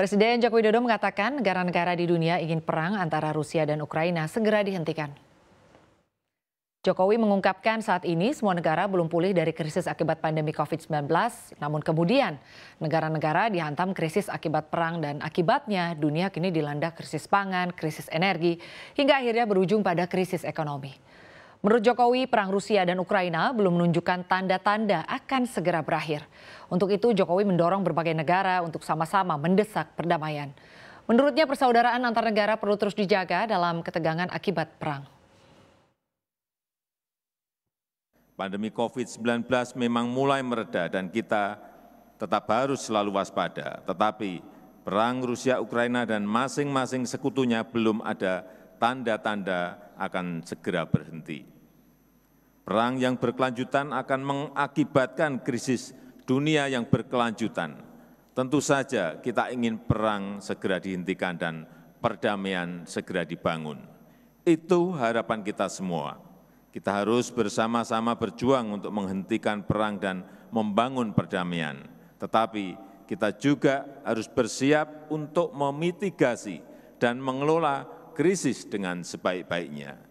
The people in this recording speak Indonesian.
Presiden Joko Widodo mengatakan negara-negara di dunia ingin perang antara Rusia dan Ukraina segera dihentikan. Jokowi mengungkapkan saat ini semua negara belum pulih dari krisis akibat pandemi COVID-19, namun kemudian negara-negara dihantam krisis akibat perang dan akibatnya dunia kini dilanda krisis pangan, krisis energi, hingga akhirnya berujung pada krisis ekonomi. Menurut Jokowi, perang Rusia dan Ukraina belum menunjukkan tanda-tanda akan segera berakhir. Untuk itu, Jokowi mendorong berbagai negara untuk sama-sama mendesak perdamaian. Menurutnya, persaudaraan antar negara perlu terus dijaga dalam ketegangan akibat perang. Pandemi COVID-19 memang mulai mereda dan kita tetap harus selalu waspada. Tetapi perang Rusia-Ukraina dan masing-masing sekutunya belum ada tanda-tanda akan segera berhenti. Perang yang berkelanjutan akan mengakibatkan krisis dunia yang berkelanjutan. Tentu saja kita ingin perang segera dihentikan dan perdamaian segera dibangun. Itu harapan kita semua. Kita harus bersama-sama berjuang untuk menghentikan perang dan membangun perdamaian. Tetapi kita juga harus bersiap untuk memitigasi dan mengelola krisis dengan sebaik baiknya